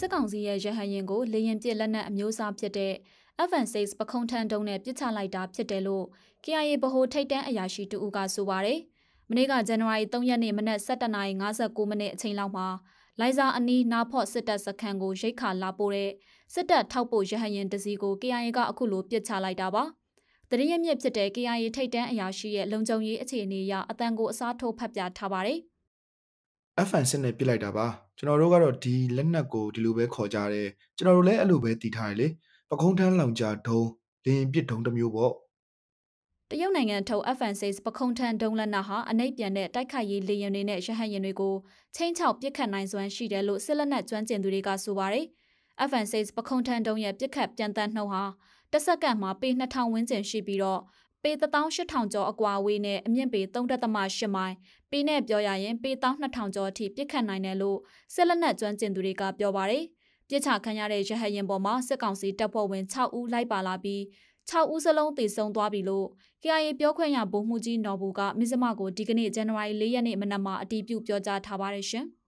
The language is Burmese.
စစ်ကောင်စီရဲ့ရဟရင်ကိုလေရင်ပစ်လက်နက်အမျိုးအစားဖြစ်တဲ့ F16 ပခုံးထန်းတုံးနဲ့ပစ်ချလိုက်တာဖြစ်တယ်လို့ KIA ဗဟိုထိပ်တန်းအရာရှိတူဦးကဆိုပါတယ်။မနေ့ကဇန်နဝါရီ3ရက်နေ့မနက်7:59မိနစ်အချိန်လောက်မှာလိုင်ဇာအနီးနာဖော့စစ်တပ်စခန်းကိုရိတ်ခါလာပို့တဲ့စစ်တပ်ထောက်ပို့ရဟရင်တစီကို KIA ကအခုလိုပစ်ချလိုက်တာပါ။တရရမြစ်ဖြစ်တဲ့ KIA ထိပ်တန်းအရာရှိရဲ့လုံခြုံရေးအခြေအနေအရအတန်ကိုအစားထိုးဖက်ပြထားပါတယ်။ FN စစ်နဲ့ပြစ်လိုက်တာပါကျွန်တော်တို့ကတော့ဒီလက်နက်ကိုဒီလိုပဲခေါ်ကြတယ်ကျွန်တော်တို့လည်းအဲ့လိုပဲတည်ထားတယ်လေပကုံးထန်းလောင်ကြဒုံလင်းပစ်ဒုံတစ်မျိုးပေါ့တရုတ်နိုင်ငံထုတ် F-16 ပခုံးထန်းဒုံးလက်နက်ဟာအနိုင်ပြန်တဲ့တိုက်ခိုက်ရေးလေယာဉ်တွေနဲ့ရဟတ်ယာဉ်တွေကိုချင်းချောက်ပစ်ခတ်နိုင်စွမ်းရှိတယ်လို့စစ်လက်နက်ကျွမ်းကျင်သူတွေကဆိုပါတယ်။ F-16 ပခုံးထန်းဒုံးရဲ့ပစ်ခတ်ပြန်တန်းနှုန်းဟာတစ်စက္ကန့်မှာပေ2000ဝန်းကျင်ရှိပြီးတော့ပေ18000ကျော်အကွာအဝေးနဲ့အမြင့်ပေ3.8မိုင်ပေနဲ့ပြောရရင်ပေ12000ကျော်အထိပြစ်ခတ်နိုင်တယ်လို့စစ်လက်နက်ကျွမ်းကျင်သူတွေကပြောပါတယ်ပြစ်ချခံရတဲ့ရဟယင်ပေါ်မှာစစ်ကောင်စီတပ်ဖွဲ့ဝင်6ဦးလိုက်ပါလာပြီး6ဦးစလုံးသေဆုံးသွားပြီလို့ KIA ပြောခွင့်ရဗိုလ်မှူးကြီးနော်ဘူးကမြစ်စမကိုဒီကနေ့ဇန်နဝါရီ4ရက်နေ့မနက်မှာအတည်ပြုပြောကြားထားပါတယ်ရှင်။